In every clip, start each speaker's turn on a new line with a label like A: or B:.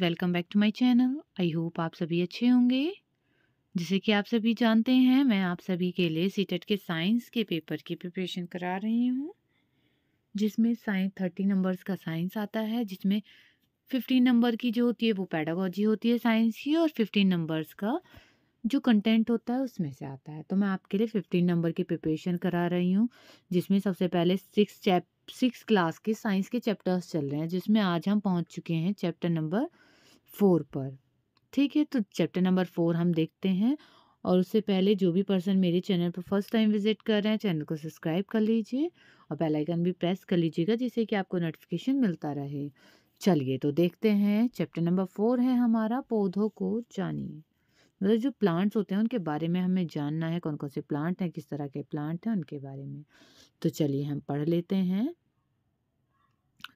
A: Welcome back to my channel I hope आप सभी अच्छे होंगे जैसे कि आप सभी जानते हैं मैं आप सभी के लिए सीटेट e के साइंस के पेपर की प्रिपरेशन करा रही हूँ जिसमें साइंस थर्टी नंबर्स का साइंस आता है जिसमें फिफ्टीन नंबर की जो होती है वो पैडागोजी होती है साइंस की और फिफ्टीन नंबर्स का जो कंटेंट होता है उसमें से आता है तो मैं आपके लिए फिफ्टीन नंबर की प्रिपरेशन करा रही हूँ जिसमें सबसे पहले सिक्स चैप सिक्स क्लास के साइंस के चैप्टर्स चल रहे हैं जिसमें आज हम पहुँच चुके हैं चैप्टर नंबर फोर पर ठीक है तो चैप्टर नंबर फोर हम देखते हैं और उससे पहले जो भी पर्सन मेरे चैनल पर फर्स्ट टाइम विजिट कर रहे हैं चैनल को सब्सक्राइब कर लीजिए और बेल आइकन भी प्रेस कर लीजिएगा जिससे कि आपको नोटिफिकेशन मिलता रहे चलिए तो देखते हैं चैप्टर नंबर फोर है हमारा पौधों को जानिए मतलब जो प्लांट्स होते हैं उनके बारे में हमें जानना है कौन कौन से प्लांट हैं किस तरह के प्लांट हैं उनके बारे में तो चलिए हम पढ़ लेते हैं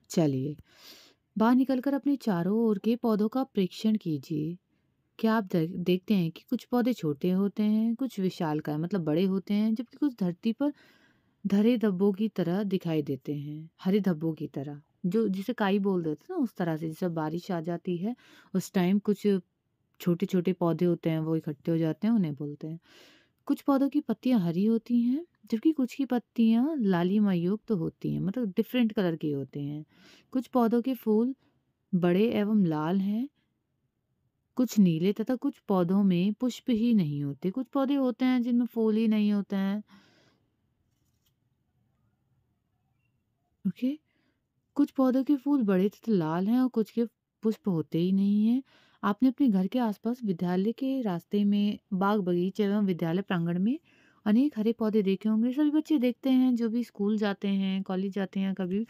A: चलिए बाहर निकलकर अपने चारों ओर के पौधों का परीक्षण कीजिए क्या आप देखते हैं कि कुछ पौधे छोटे होते हैं कुछ विशाल का मतलब बड़े होते हैं जबकि कुछ धरती पर धरे धब्बों की तरह दिखाई देते हैं हरे धब्बों की तरह जो जिसे काई बोल देते हैं ना उस तरह से जैसे बारिश आ जाती है उस टाइम कुछ छोटे छोटे पौधे होते हैं वो इकट्ठे हो जाते हैं उन्हें बोलते हैं कुछ पौधों की पत्तियां हरी होती हैं जबकि कुछ ही पत्तियाँ लालिमा युक्त तो होती हैं मतलब डिफरेंट कलर के होते हैं कुछ पौधों के फूल बड़े एवं लाल हैं कुछ नीले तथा कुछ पौधों में पुष्प ही नहीं होते कुछ पौधे होते हैं जिनमें फूल ही नहीं होते हैं ओके कुछ पौधों के फूल बड़े तथा लाल हैं और कुछ के पुष्प होते ही नहीं हैं आपने अपने घर के आसपास विद्यालय के रास्ते में बाग बगीचे एवं विद्यालय प्रांगण में अनेक हरे पौधे देखे होंगे सभी बच्चे देखते हैं जो भी स्कूल जाते हैं कॉलेज जाते हैं कभी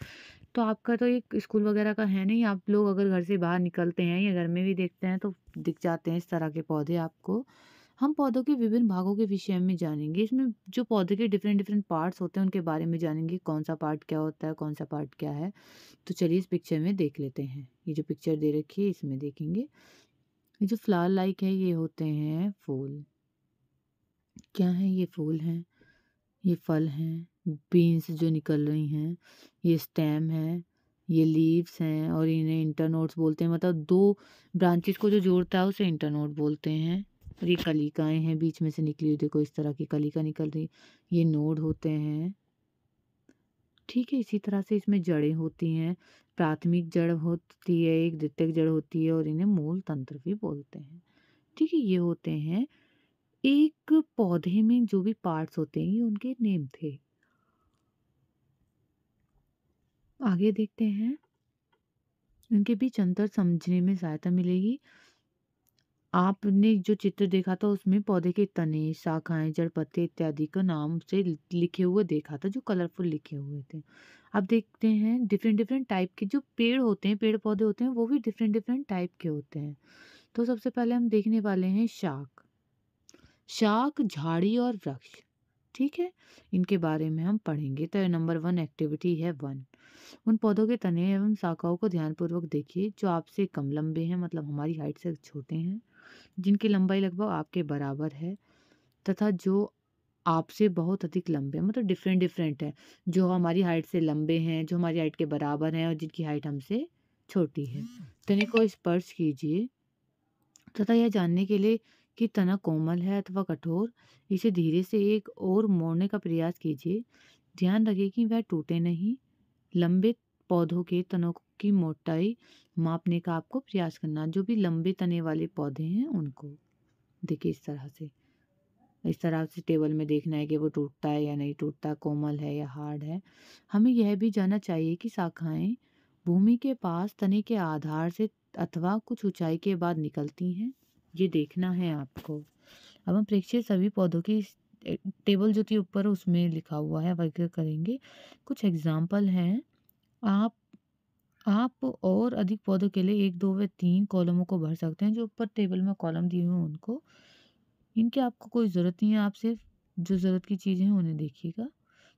A: तो आपका तो एक स्कूल वगैरह का है नहीं आप लोग अगर घर से बाहर निकलते हैं या घर में भी देखते हैं तो दिख जाते हैं इस तरह के पौधे आपको हम पौधों के विभिन्न भागों के विषय में जानेंगे इसमें जो पौधे के डिफरेंट डिफरेंट पार्ट्स होते हैं उनके बारे में जानेंगे कौन सा पार्ट क्या होता है कौन सा पार्ट क्या है तो चलिए इस पिक्चर में देख लेते हैं ये जो पिक्चर दे रखी है इसमें देखेंगे ये जो फ्लावर लाइक है ये होते हैं फूल क्या है ये फूल है ये फल है बीन्स जो निकल रही हैं ये स्टेम है ये लीव्स हैं और इन्हें इंटरनोट्स बोलते हैं मतलब दो ब्रांचेस को जो जोड़ता है उसे इंटरनोट बोलते हैं और ये कलिकाएं हैं बीच में से निकली हुई देखो इस तरह की कलिका निकल रही ये नोड होते हैं ठीक है इसी तरह से इसमें जड़ें होती हैं प्राथमिक जड़ होती है एक द्वितीयक जड़ होती है और इन्हें मूल तंत्र भी बोलते हैं ठीक है ये होते हैं एक पौधे में जो भी पार्ट्स होते हैं ये उनके नेम थे आगे देखते हैं इनके बीच अंतर समझने में सहायता मिलेगी आपने जो चित्र देखा था उसमें पौधे के तने शाखाएं जड़ पत्ते इत्यादि का नाम से लिखे हुए देखा था जो कलरफुल लिखे हुए थे अब देखते हैं डिफरेंट डिफरेंट टाइप के जो पेड़ होते हैं पेड़ पौधे होते हैं वो भी डिफरेंट डिफरेंट टाइप के होते हैं तो सबसे पहले हम देखने वाले हैं शाख शाक झाड़ी और वृक्ष ठीक है इनके बारे में हम पढ़ेंगे तो नंबर वन एक्टिविटी है वन उन पौधों के तने एवं शाखाओं को ध्यानपूर्वक देखिए जो आपसे कम लंबे हैं मतलब हमारी हाइट से छोटे हैं जिनकी लंबाई लगभग आपके बराबर है तथा जो आपसे बहुत अधिक लंबे हैं मतलब डिफरेंट डिफरेंट है जो हमारी हाइट से लंबे हैं जो हमारी हाइट के बराबर हैं और जिनकी हाइट हमसे छोटी है हम्म। तने को स्पर्श कीजिए तथा यह जानने के लिए की तना कोमल है अथवा कठोर इसे धीरे से एक और मोड़ने का प्रयास कीजिए ध्यान रखें कि वह टूटे नहीं लंबे पौधों के तनों की मोटाई मापने का आपको प्रयास करना जो भी लंबे तने वाले पौधे हैं उनको देखिए इस तरह से इस तरह से टेबल में देखना है कि वो टूटता है या नहीं टूटता कोमल है या हार्ड है हमें यह भी जानना चाहिए कि शाखाएं भूमि के पास तने के आधार से अथवा कुछ ऊंचाई के बाद निकलती हैं ये देखना है आपको अब हम प्रेक्षित सभी पौधों की टेबल जो थी ऊपर उसमें लिखा हुआ है वगैरह करेंगे कुछ एग्जाम्पल हैं आप आप और अधिक पौधों के लिए एक दो व तीन कॉलमों को भर सकते हैं जो ऊपर टेबल में कॉलम दिए हुए उनको इनकी आपको कोई ज़रूरत नहीं है आप सिर्फ जो ज़रूरत की चीज़ें हैं उन्हें देखिएगा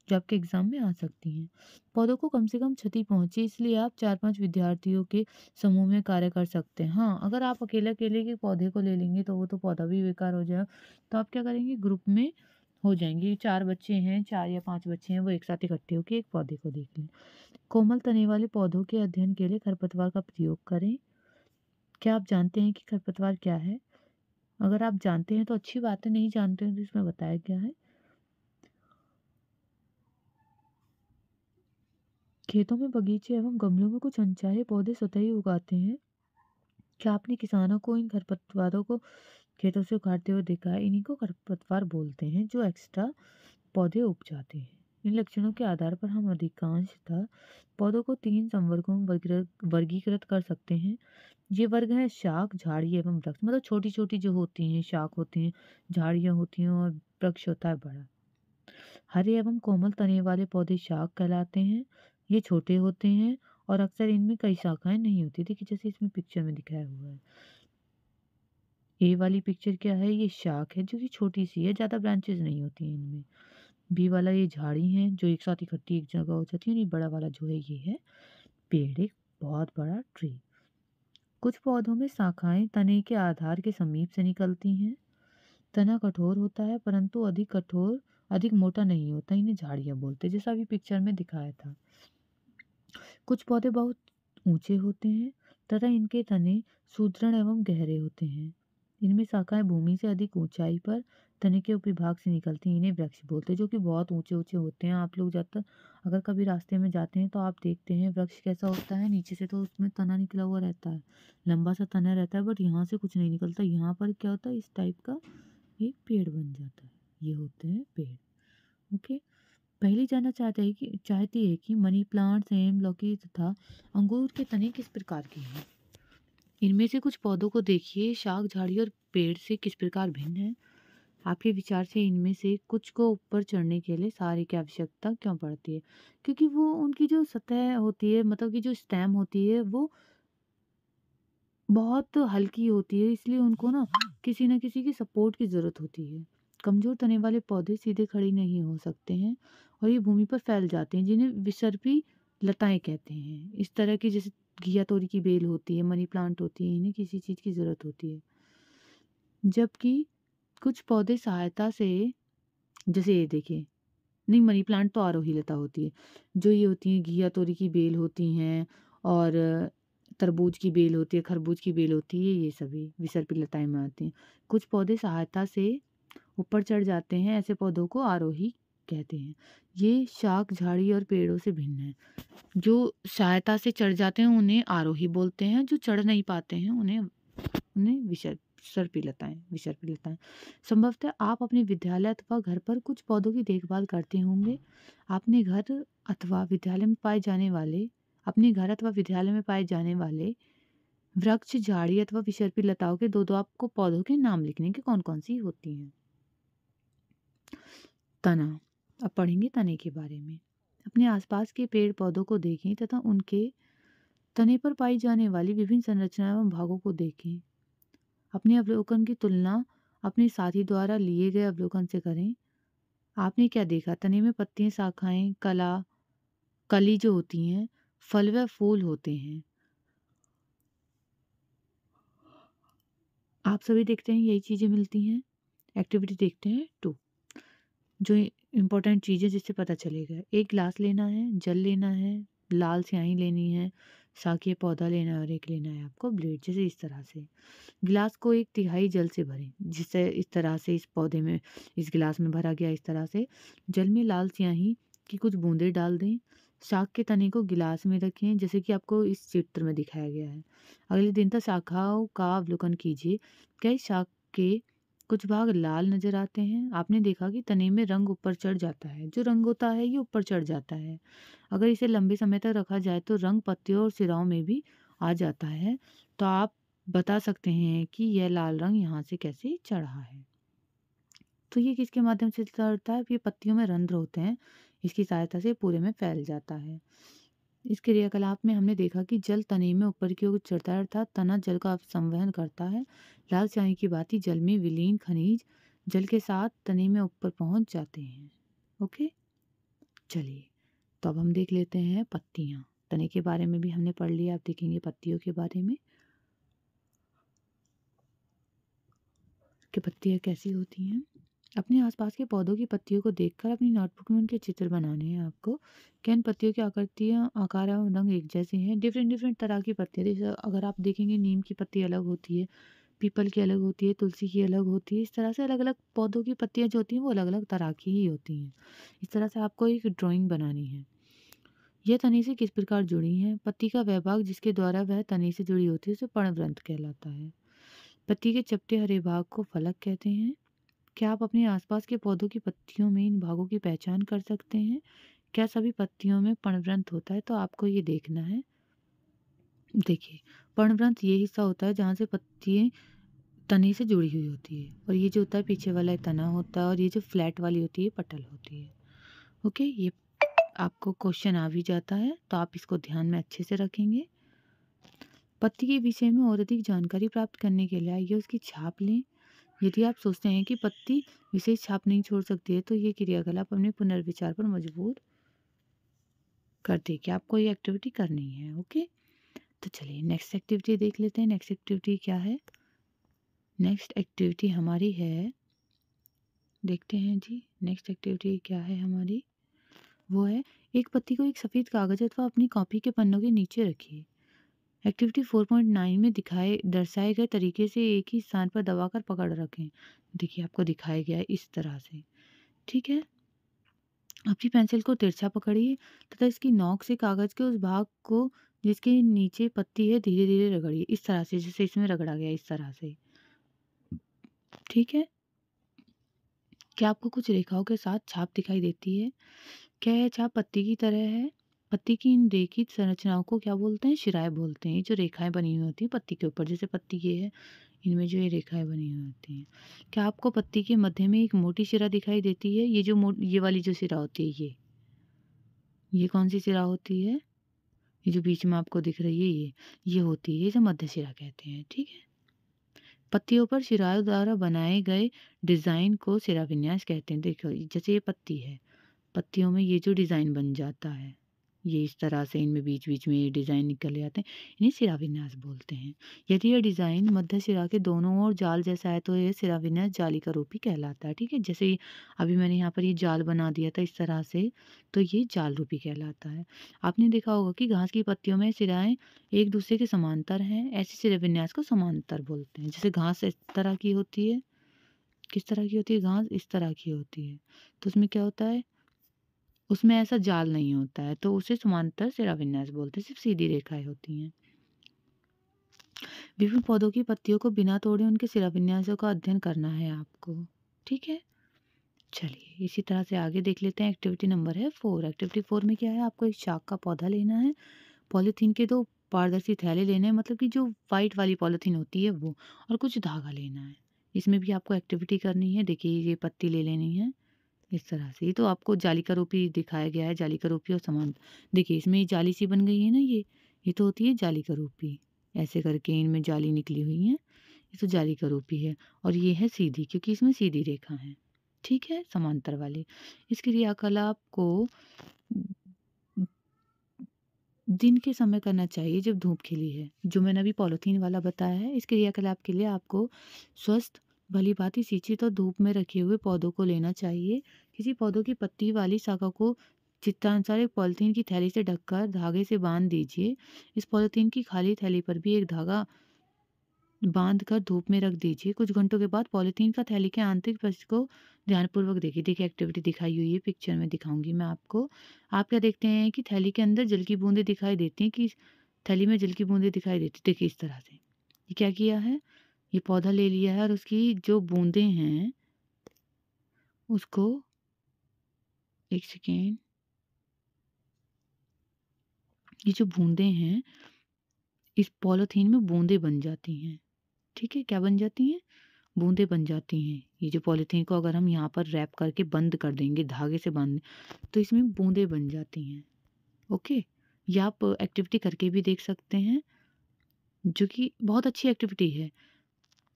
A: जो आपके एग्ज़ाम में आ सकती हैं पौधों को कम से कम क्षति पहुंची इसलिए आप चार पांच विद्यार्थियों के समूह में कार्य कर सकते हैं हाँ अगर आप अकेले अकेले के पौधे को ले लेंगे तो वो तो पौधा भी बेकार हो जाएगा तो आप क्या करेंगे ग्रुप में हो जाएंगे चार बच्चे हैं चार या पांच बच्चे हैं वो एक साथ इकट्ठे होकर एक पौधे को देख लें कोमल तने वाले पौधों के अध्ययन के लिए खरपतवार का प्रयोग करें क्या आप जानते हैं कि खरपतवार क्या है अगर आप जानते हैं तो अच्छी बात है नहीं जानते हैं तो इसमें बताया गया है खेतों में बगीचे एवं गमलों में कुछ अनचाहे पौधे स्वतः ही उगाते हैं क्या आपने किसानों को इन खरपतवारों को खेतों से उखाड़ते हुए देखा है इन्हीं को खरपतवार बोलते हैं जो एक्स्ट्रा पौधे उपजाते हैं इन लक्षणों के आधार पर हम अधिकांशतः पौधों को तीन संवर्गों में वर्गीकृत कर सकते हैं ये वर्ग हैं शाख झाड़ी एवं वृक्ष मतलब छोटी छोटी जो होती हैं शाख होती हैं झाड़ियाँ होती हैं और वृक्ष होता है बड़ा हरे एवं कोमल तने वाले पौधे शाख कहलाते हैं ये छोटे होते हैं और अक्सर इनमें कई शाखाएं नहीं होती देखिए जैसे इसमें पिक्चर में दिखाया हुआ है ए वाली पिक्चर क्या है ये शाख है जो कि छोटी सी है ज़्यादा ब्रांचेज नहीं होती हैं इनमें बी वाला ये झाड़ी है जो एक साथ इकट्ठी एक जगह हो जाती है बड़ा वाला जो है ये है पेड़ एक बहुत बड़ा ट्री कुछ पौधों में शाखाएं तने के आधार के समीप से निकलती हैं तना कठोर होता है परंतु अधिक कठोर अधिक मोटा नहीं होता इन्हें झाड़ियाँ बोलते जैसा अभी पिक्चर में दिखाया था कुछ पौधे बहुत ऊंचे होते हैं तथा इनके तने सुदृढ़ एवं गहरे होते हैं इनमें शाखाएं भूमि से अधिक ऊंचाई पर तने के उपरिभाग से निकलती हैं इन्हें वृक्ष बोलते हैं जो कि बहुत ऊंचे ऊंचे होते हैं आप लोग जाते अगर कभी रास्ते में जाते हैं तो आप देखते हैं वृक्ष कैसा होता है नीचे से तो उसमें तना निकला हुआ रहता है लंबा सा तना रहता है बट यहाँ से कुछ नहीं निकलता यहाँ पर क्या होता है इस टाइप का एक पेड़ बन जाता है ये होते हैं पेड़ ओके पहली जानना चाहते हैं कि चाहती है कि मनी प्लांट सेम लौकी तथा अंगूर के तने किस प्रकार के हैं इनमें से कुछ पौधों को देखिए शाक झाड़ी और पेड़ से किस प्रकार भिन्न है आपके विचार से इनमें से कुछ को ऊपर चढ़ने के लिए सारे की आवश्यकता क्यों पड़ती है क्योंकि वो उनकी जो सतह होती है मतलब कि जो स्टैम होती है वो बहुत हल्की होती है इसलिए उनको ना किसी न किसी की सपोर्ट की ज़रूरत होती है कमज़ोर तने वाले पौधे सीधे खड़े नहीं हो सकते हैं और ये भूमि पर फैल जाते हैं जिन्हें विसर्पी लताएं कहते हैं इस तरह की जैसे घिया तोरी की बेल होती है मनी प्लांट होती है इन्हें किसी चीज़ की ज़रूरत होती है जबकि कुछ पौधे सहायता से जैसे ये देखिए नहीं मनी प्लांट तो आरोही लता होती है जो ये होती हैं घिया तोरी की बेल होती हैं और तरबूज की बेल होती है खरबूज की बेल होती है ये सभी विसर्पित लताएं में आती हैं कुछ पौधे सहायता से ऊपर चढ़ जाते हैं ऐसे पौधों को आरोही कहते हैं ये शाक झाड़ी और पेड़ों से भिन्न है जो सहायता से चढ़ जाते हैं उन्हें आरोही बोलते हैं जो चढ़ नहीं पाते हैं उन्हें उन्हें विसर्प सर्पी संभवतः आप अपने विद्यालय अथवा घर पर कुछ पौधों की देखभाल करते होंगे आपने घर अथवा विद्यालय में पाए जाने वाले अपने घर अथवा विद्यालय में पाए जाने वाले वृक्ष झाड़ी अथवा विसर्पी लताओं के दो दो आपको पौधों के नाम लिखने के कौन कौन सी होती हैं तना अब पढ़ेंगे तने के बारे में अपने आसपास के पेड़ पौधों को देखें तथा उनके तने पर पाई जाने वाली विभिन्न संरचनाओं एवं भागों को देखें अपने अवलोकन की तुलना अपने साथी द्वारा लिए गए अवलोकन से करें आपने क्या देखा तने में पत्तियाँ शाखाएँ कला कली जो होती हैं फल व फूल होते हैं आप सभी देखते हैं यही चीज़ें मिलती हैं एक्टिविटी देखते हैं टू जो इम्पोर्टेंट चीज़ें जिससे पता चलेगा एक गिलास लेना है जल लेना है लाल स्याही लेनी है साकी पौधा लेना है और एक लेना है आपको ब्लेड जैसे इस तरह से गिलास को एक तिहाई जल से भरें जिससे इस तरह से इस पौधे में इस गिलास में भरा गया इस तरह से जल में लाल स्याही की कुछ बूंदें डाल दें शाक के तने को गिलास में रखें जैसे कि आपको इस चित्र में दिखाया गया है अगले दिन तक तो शाखाओं का अवलोकन कीजिए कई शाक के कुछ भाग लाल नजर आते हैं आपने देखा कि तने में रंग ऊपर चढ़ जाता है जो रंग होता है ये ऊपर चढ़ जाता है अगर इसे लंबे समय तक रखा जाए तो रंग पत्तियों और सिराओं में भी आ जाता है तो आप बता सकते हैं कि यह लाल रंग यहाँ से कैसे चढ़ा है तो ये किसके माध्यम से चढ़ता है ये पत्तियों में रंध्र होते हैं इसकी सहायता से पूरे में फैल जाता है इस क्रियाकलाप में हमने देखा कि जल तने में ऊपर की ओर चढ़ता है अर्थात तना जल का संवहन करता है लाल चाय की बात ही जल में विलीन खनिज जल के साथ तने में ऊपर पहुंच जाते हैं ओके चलिए तो अब हम देख लेते हैं पत्तियाँ तने के बारे में भी हमने पढ़ लिया आप देखेंगे पत्तियों के बारे में कि पत्तियाँ कैसी होती हैं अपने आसपास के पौधों की पत्तियों को देखकर अपनी नोटबुक में उनके चित्र बनाने हैं आपको कैन पत्तियों की आकृतियाँ आकार और रंग एक जैसे हैं डिफरेंट डिफरेंट तरह की पत्तियाँ जैसे अगर आप देखेंगे नीम की पत्ती अलग होती है पीपल की अलग होती है तुलसी की अलग होती है इस तरह से अलग अलग पौधों की पत्तियाँ जो होती हैं वो अलग अलग तरह की ही होती हैं इस तरह से आपको एक ड्राॅइंग बनानी है यह तने से किस प्रकार जुड़ी हैं पत्ती का वह भाग जिसके द्वारा वह तने से जुड़ी होती है उसे पर्णव्रंथ कहलाता है पत्ती के चपटे हरे भाग को फलक कहते हैं क्या आप अपने आसपास के पौधों की पत्तियों में इन भागों की पहचान कर सकते हैं क्या सभी पत्तियों में पणव्रंथ होता है तो आपको ये देखना है देखिए पणव्रंथ ये हिस्सा होता है जहाँ से पत्तियाँ तने से जुड़ी हुई होती है और ये जो होता है पीछे वाला तना होता है और ये जो फ्लैट वाली होती है पटल होती है ओके ये आपको क्वेश्चन आ भी जाता है तो आप इसको ध्यान में अच्छे से रखेंगे पत्ती के विषय में और अधिक जानकारी प्राप्त करने के लिए आइए उसकी छाप लें यदि आप सोचते हैं कि पत्ती विशेष छाप नहीं छोड़ सकती है तो ये क्रियाकलाप अपने पुनर्विचार पर मजबूर कर दे कि आपको ये एक्टिविटी करनी है ओके तो चलिए नेक्स्ट एक्टिविटी देख लेते हैं नेक्स्ट एक्टिविटी क्या है नेक्स्ट एक्टिविटी हमारी है देखते हैं जी नेक्स्ट एक्टिविटी क्या है हमारी वो है एक पत्ती को एक सफ़ेद कागज अथवा अपनी कॉपी के पन्नों के नीचे रखिए एक्टिविटी 4.9 में दिखाए दर्शाए गए तरीके से एक ही स्थान पर दबाकर पकड़ रखें देखिए आपको दिखाया गया है इस तरह से ठीक है अपनी पेंसिल को तिरछा पकड़िए तथा इसकी नोक से कागज़ के उस भाग को जिसके नीचे पत्ती है धीरे धीरे रगड़िए इस तरह से जैसे इसमें रगड़ा गया इस तरह से ठीक है क्या आपको कुछ रेखाओं के साथ छाप दिखाई देती है क्या यह छाप पत्ती की तरह है पत्ती की इन रेखित संरचनाओं को क्या बोलते हैं शिराएँ बोलते हैं जो रेखाएं बनी हुई होती हैं पत्ती के ऊपर जैसे पत्ती ये है इनमें जो ये रेखाएं बनी हुई होती हैं क्या आपको पत्ती के मध्य में एक मोटी शिरा दिखाई देती है ये जो ये वाली जो शिरा होती है ये ये कौन सी शिरा होती है ये जो बीच में आपको दिख रही है ये ये होती है जो मध्य शिरा कहते हैं ठीक है पत्तियों पर शिराओं द्वारा बनाए गए डिज़ाइन को शिरा विन्यास कहते हैं देखो जैसे ये पत्ती है पत्तियों में ये जो डिज़ाइन बन जाता है ये इस तरह से इनमें बीच बीच में डिज़ाइन निकल जाते हैं इन्हें सिराविन्यास बोलते हैं यदि यह डिज़ाइन मध्य सिरा के दोनों ओर जाल जैसा है तो यह सिराविन्यास जाली का रूप ही कहलाता है ठीक है जैसे अभी मैंने यहाँ पर ये जाल बना दिया था इस तरह से तो ये जाल रूपी कहलाता है आपने देखा होगा कि घास की पत्तियों में सिराए एक दूसरे के समांतर हैं ऐसे सिराविन्यास को समांतर बोलते हैं जैसे घास इस तरह की होती है किस तरह की होती है घास इस तरह की होती है तो उसमें क्या होता है उसमें ऐसा जाल नहीं होता है तो उसे समांतर सिरा विन्यास बोलते हैं सिर्फ सीधी रेखाएं होती हैं विभिन्न पौधों की पत्तियों को बिना तोड़े उनके विन्यासों का अध्ययन करना है आपको ठीक है चलिए इसी तरह से आगे देख लेते हैं एक्टिविटी नंबर है फोर एक्टिविटी फोर में क्या है आपको एक शाक का पौधा लेना है पॉलीथीन के दो पारदर्शी थैले लेने हैं मतलब कि जो वाइट वाली पॉलीथीन होती है वो और कुछ धागा लेना है इसमें भी आपको एक्टिविटी करनी है देखिए ये पत्ती ले लेनी है इस तरह से तो आपको जाली का रोपी दिखाया गया है जाली का रोपी और समान देखिए इसमें ये जाली सी बन गई है ना ये ये तो होती है जाली का रूपी ऐसे करके इनमें जाली निकली हुई है ये तो जाली का रूपी है और ये है सीधी क्योंकि इसमें सीधी रेखा है ठीक है समांतर वाली इस क्रियाकलाप को दिन के समय करना चाहिए जब धूप खिली है जो मैंने अभी पॉलिथीन वाला बताया है इस क्रियाकलाप के लिए आपको स्वस्थ भली भांति सिंचित तो और धूप में रखे हुए पौधों को लेना चाहिए किसी पौधों की पत्ती वाली शाखा को चित्तानुसार एक पॉलीथीन की थैली से ढककर धागे से बांध दीजिए इस पॉलीथीन की खाली थैली पर भी एक धागा बांध कर धूप में रख दीजिए कुछ घंटों के बाद पॉलीथीन का थैली के आंतरिक पक्ष को ध्यानपूर्वक देखिए देखिए एक्टिविटी दिखाई हुई है पिक्चर में दिखाऊंगी मैं आपको आप क्या देखते हैं कि थैली के अंदर जल की बूंदें दिखाई देती हैं कि थैली में जल की बूंदें दिखाई देती देखिए इस तरह से ये क्या किया है ये पौधा ले लिया है और उसकी जो बूंदे हैं उसको एक सेकेंड ये जो बूंदे हैं इस पॉलीथीन में बूंदे बन जाती हैं ठीक है क्या बन जाती हैं बूंदे बन जाती हैं ये जो पॉलीथीन को अगर हम यहाँ पर रैप करके बंद कर देंगे धागे से बांध तो इसमें बूंदे बन जाती हैं ओके ये आप एक्टिविटी करके भी देख सकते हैं जो कि बहुत अच्छी एक्टिविटी है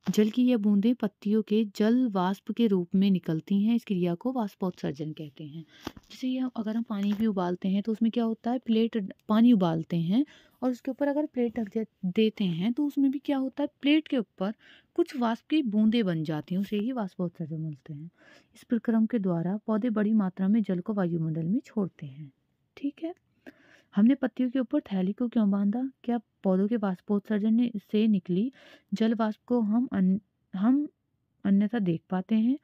A: जल की यह बूंदें पत्तियों के जल वाष्प के रूप में निकलती हैं इस क्रिया को वाष्पोत्सर्जन कहते हैं जैसे ये अगर हम पानी भी उबालते हैं तो उसमें क्या होता है प्लेट पानी उबालते हैं और उसके ऊपर अगर प्लेट रख देते हैं तो उसमें भी क्या होता है प्लेट के ऊपर कुछ वाष्प की बूंदें बन जाती हैं उसे ही वाष्पोत्सर्जन मिलते हैं इस प्रक्रम के द्वारा पौधे बड़ी मात्रा में जल को वायुमंडल में छोड़ते हैं ठीक है हमने पत्तियों के ऊपर थैली को क्यों बांधा क्या पौधों के वाष्पोत्सर्जन से निकली जल वाष्प को हम अन, हम अन्यथा देख पाते हैं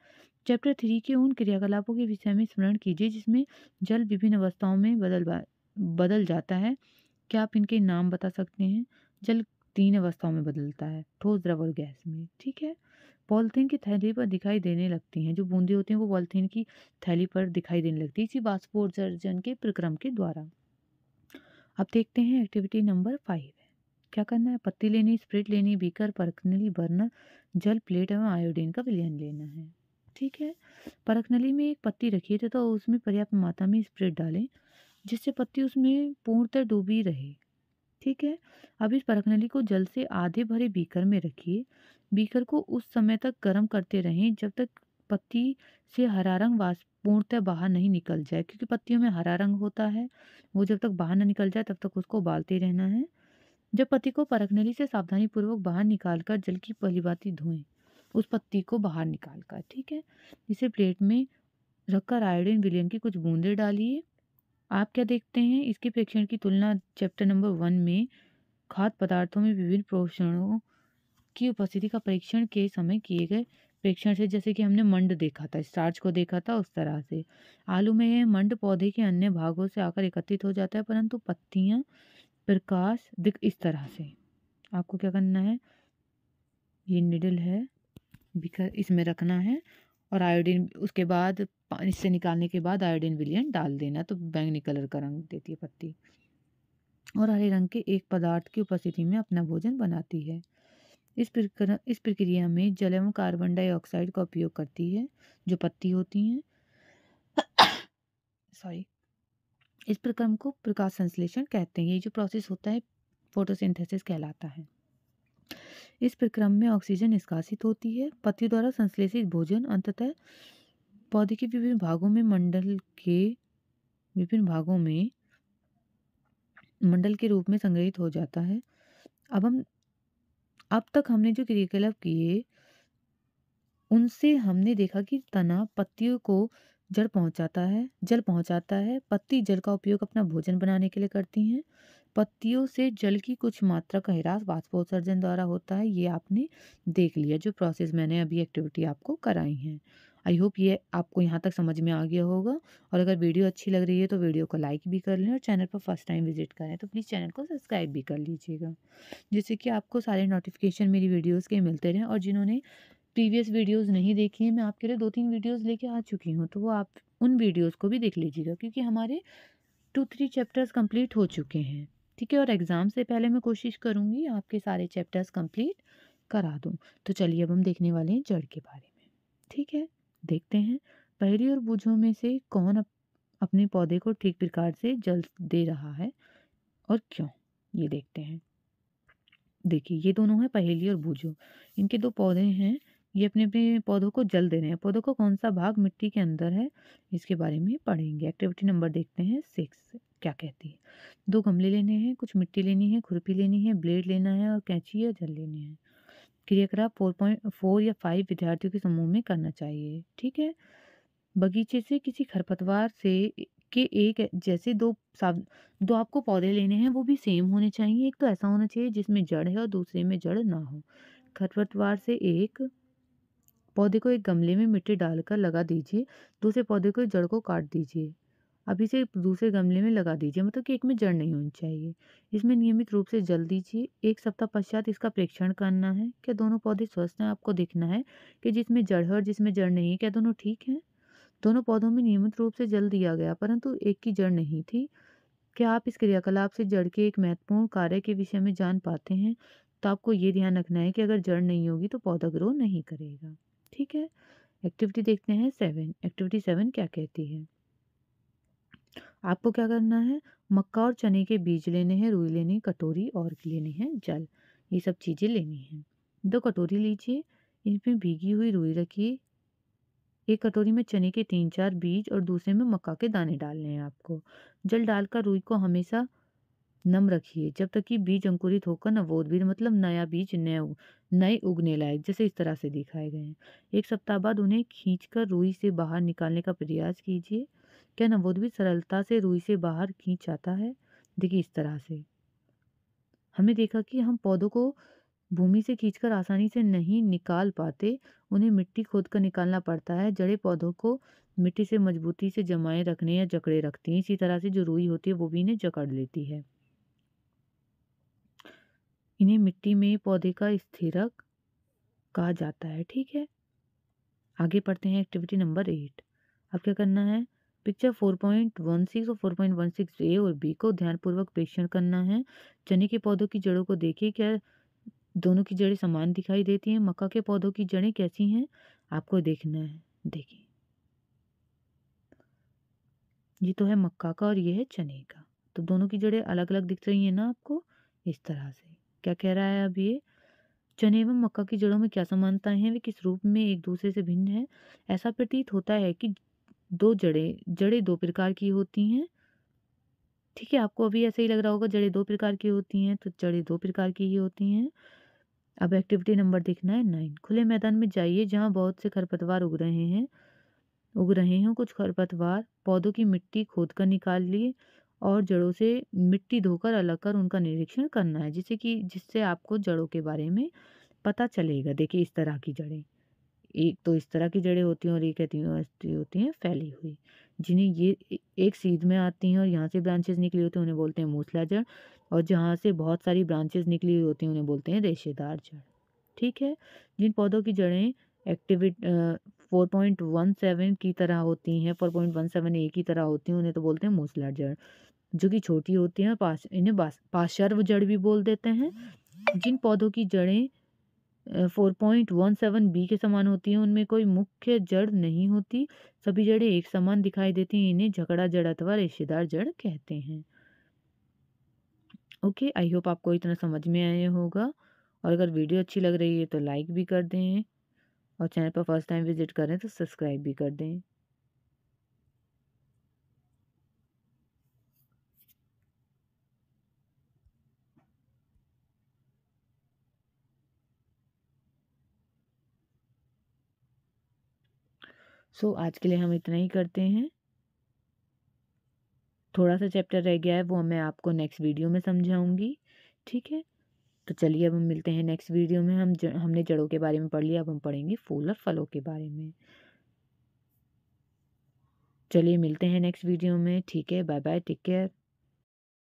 A: चैप्टर थ्री के उन क्रियाकलापों के विषय में स्मरण कीजिए जिसमें जल विभिन्न अवस्थाओं में बदल बदल जाता है क्या आप इनके नाम बता सकते हैं जल तीन अवस्थाओं में बदलता है ठोस द्रव और गैस में ठीक है पॉलिथीन की थैली पर दिखाई देने लगती हैं जो बूंदी होती हैं वो पॉलीथीन की थैली पर दिखाई देने लगती है इसी बाष्पोत्सर्जन के प्रक्रम के द्वारा अब देखते हैं एक्टिविटी नंबर फाइव क्या करना है पत्ती लेनी स्प्रिट लेनी बीकर परखनली बर्नर जल प्लेट एवं आयोडीन का विलयन लेना है ठीक है परखनली में एक पत्ती रखिए तथा तो उसमें पर्याप्त मात्रा में स्प्रिट डालें जिससे पत्ती उसमें पूर्णतः डूबी रहे ठीक है अब इस परखनली को जल से आधे भरे बीकर में रखिए बीकर को उस समय तक गर्म करते रहें जब तक पत्ती से हरा रंग वास पूर्णतः बाहर नहीं निकल जाए क्योंकि पत्तियों में हरा रंग होता है वो जब तक बाहर ना निकल जाए तब तक उसको उबालते रहना है जब पत्ती को परखनेली से सावधानी पूर्वक बाहर निकाल कर जल की पहली पलीबाती धोएं उस पत्ती को बाहर निकाल कर ठीक है इसे प्लेट में रखकर आयोडीन विलियन की कुछ बूंदें डालिए आप क्या देखते हैं इसके प्रेक्षण की तुलना चैप्टर नंबर वन में खाद्य पदार्थों में विभिन्न पोषणों की उपस्थिति का परीक्षण के समय किए गए प्रेक्षण से जैसे कि हमने मंड देखा था स्टार्च को देखा था उस तरह से आलू में यह मंड पौधे के अन्य भागों से आकर एकत्रित हो जाता है परंतु पत्तियां प्रकाश दिख इस तरह से आपको क्या करना है ये निडल है इसमें रखना है और आयोडीन उसके बाद इससे निकालने के बाद आयोडीन विलियन डाल देना तो बैंगनी कलर का रंग देती है पत्ती और हरे रंग के एक पदार्थ की उपस्थिति में अपना भोजन बनाती है इस प्रक्र इस प्रक्रिया में जल एवं कार्बन डाइऑक्साइड का उपयोग करती है जो पत्ती होती हैं सॉरी इस प्रक्रम को प्रकाश संश्लेषण कहते हैं ये जो प्रोसेस होता है फोटोसिंथेसिस कहलाता है इस प्रक्रम में ऑक्सीजन निष्कासित होती है पत्ती द्वारा संश्लेषित भोजन अंततः पौधे के विभिन्न भागों में मंडल के विभिन्न भागों में मंडल के रूप में संग्रहित हो जाता है अब हम अब तक हमने जो क्रियाकलाप किए उनसे हमने देखा कि तना पत्तियों को जड़ पहुंचाता है जल पहुंचाता है पत्ती जल का उपयोग अपना भोजन बनाने के लिए करती हैं पत्तियों से जल की कुछ मात्रा का हिरास वाष्पोत्सर्जन द्वारा होता है ये आपने देख लिया जो प्रोसेस मैंने अभी एक्टिविटी आपको कराई हैं आई होप ये आपको यहाँ तक समझ में आ गया होगा और अगर वीडियो अच्छी लग रही है तो वीडियो को लाइक भी कर लें और चैनल पर फर्स्ट टाइम विजिट करें तो प्लीज़ चैनल को सब्सक्राइब भी कर लीजिएगा जिससे कि आपको सारे नोटिफिकेशन मेरी वीडियोज़ के मिलते रहें और जिन्होंने प्रीवियस वीडियोज़ नहीं देखी हैं मैं आपके लिए दो तीन वीडियोज़ लेके आ चुकी हूँ तो वो आप उन वीडियोज़ को भी देख लीजिएगा क्योंकि हमारे टू थ्री चैप्टर्स कम्प्लीट हो चुके हैं ठीक है और एग्ज़ाम से पहले मैं कोशिश करूँगी आपके सारे चैप्टर्स कम्प्लीट करा दूँ तो चलिए अब हम देखने वाले हैं जड़ के बारे में ठीक है देखते हैं पहरी और बूझों में से कौन अप, अपने पौधे को ठीक प्रकार से जल दे रहा है और क्यों ये देखते हैं देखिए ये दोनों है पहेली और बूझो इनके दो पौधे हैं ये अपने अपने पौधों को जल दे रहे हैं पौधों का कौन सा भाग मिट्टी के अंदर है इसके बारे में पढ़ेंगे एक्टिविटी नंबर देखते हैं सिक्स क्या कहती है दो गमले लेने हैं कुछ मिट्टी लेनी है खुरपी लेनी है ब्लेड लेना है और कैंची या जल लेनी है क्रियाकलाप फोर पॉइंट फोर या फाइव विद्यार्थियों के समूह में करना चाहिए ठीक है बगीचे से किसी खरपतवार से के एक जैसे दो दो आपको पौधे लेने हैं वो भी सेम होने चाहिए एक तो ऐसा होना चाहिए जिसमें जड़ है और दूसरे में जड़ ना हो खरपतवार से एक पौधे को एक गमले में मिट्टी डालकर लगा दीजिए दूसरे पौधे को जड़ को काट दीजिए अब इसे दूसरे गमले में लगा दीजिए मतलब केक में जड़ नहीं होनी चाहिए इसमें नियमित रूप से जल दीजिए एक सप्ताह पश्चात इसका परीक्षण करना है क्या दोनों पौधे स्वस्थ हैं आपको देखना है कि जिसमें जड़ है और जिसमें जड़ नहीं है क्या दोनों ठीक हैं दोनों पौधों में नियमित रूप से जल दिया गया परंतु एक की जड़ नहीं थी क्या आप इस क्रियाकलाप से जड़ के एक महत्वपूर्ण कार्य के विषय में जान पाते हैं तो आपको ये ध्यान रखना है कि अगर जड़ नहीं होगी तो पौधा ग्रो नहीं करेगा ठीक है एक्टिविटी देखते हैं सेवन एक्टिविटी सेवन क्या कहती है आपको क्या करना है मक्का और चने के बीज लेने हैं रुई लेने है, कटोरी और लेने हैं जल ये सब चीज़ें लेनी हैं दो कटोरी लीजिए इनमें भीगी हुई रुई रखिए एक कटोरी में चने के तीन चार बीज और दूसरे में मक्का के दाने डालने हैं आपको जल डालकर रुई को हमेशा नम रखिए जब तक कि बीज अंकुरित होकर बीज मतलब नया बीज नए नए उगने लायक जैसे इस तरह से दिखाए गए हैं एक सप्ताह बाद उन्हें खींचकर रुई से बाहर निकालने का प्रयास कीजिए क्या नवोद भी सरलता से रुई से बाहर खींच जाता है देखिए इस तरह से हमने देखा कि हम पौधों को भूमि से खींचकर आसानी से नहीं निकाल पाते उन्हें मिट्टी खोद कर निकालना पड़ता है जड़े पौधों को मिट्टी से मजबूती से जमाए रखने या जकड़े रखती हैं इसी तरह से जो रुई होती है वो भी इन्हें जकड़ लेती है इन्हें मिट्टी में पौधे का स्थिरक कहा जाता है ठीक है आगे पढ़ते हैं एक्टिविटी नंबर एट अब क्या करना है पिक्चर 4.16 और 4.16 ए और बी को ध्यानपूर्वक परीक्षण करना है चने के पौधों की जड़ों को देखिए क्या दोनों की जड़ें समान दिखाई देती हैं मक्का के पौधों की जड़ें कैसी हैं आपको देखना है देखिए ये तो है मक्का का और ये है चने का तो दोनों की जड़ें अलग अलग दिख रही हैं ना आपको इस तरह से क्या कह रहा है अब ये चने एवं मक्का की जड़ों में क्या समानताएं हैं वे किस रूप में एक दूसरे से भिन्न है ऐसा प्रतीत होता है कि दो जड़ें जड़ें दो प्रकार की होती हैं ठीक है आपको अभी ऐसे ही लग रहा होगा जड़ें दो प्रकार की होती हैं तो जड़े दो प्रकार की ही होती हैं अब एक्टिविटी नंबर देखना है नाइन खुले मैदान में जाइए जहाँ बहुत से खरपतवार उग रहे हैं उग रहे हों कुछ खरपतवार पौधों की मिट्टी खोद कर निकाल लिए और जड़ों से मिट्टी धोकर अलग कर उनका निरीक्षण करना है जिससे कि जिससे आपको जड़ों के बारे में पता चलेगा देखिए इस तरह की जड़ें एक तो इस तरह की जड़ें होती हैं और एक ऐसी होती हैं फैली हुई जिन्हें ये एक सीध में आती हैं और यहाँ से ब्रांचेज निकली होती हैं उन्हें बोलते हैं मूसला जड़ और जहाँ से बहुत सारी ब्रांचेज निकली हुई होती हैं उन्हें बोलते हैं रेशेदार जड़ ठीक है जिन पौधों की जड़ें activity four point one seven की तरह होती हैं four point one seven A की तरह होती हैं उन्हें तो बोलते हैं मूसला जड़ जो कि छोटी होती हैं पास इन्हें पाशर्व जड़ भी बोल देते हैं जिन पौधों की जड़ें four point one seven B के समान होती हैं उनमें कोई मुख्य जड़ नहीं होती सभी जड़ें एक समान दिखाई देती हैं इन्हें झगड़ा जड़ अथवा रेशेदार जड़ कहते हैं ओके आई होप आपको इतना समझ में आया होगा और अगर वीडियो अच्छी लग रही है तो लाइक भी कर दें और चैनल पर फर्स्ट टाइम विजिट करें तो सब्सक्राइब भी कर दें सो आज के लिए हम इतना ही करते हैं थोड़ा सा चैप्टर रह गया है वो मैं आपको नेक्स्ट वीडियो में समझाऊंगी ठीक है तो चलिए अब हम मिलते हैं नेक्स्ट वीडियो में हम ज, हमने जड़ों के बारे में पढ़ लिया अब हम पढ़ेंगे फूल और फलों के बारे में चलिए मिलते हैं नेक्स्ट वीडियो में ठीक है बाय बाय टेक केयर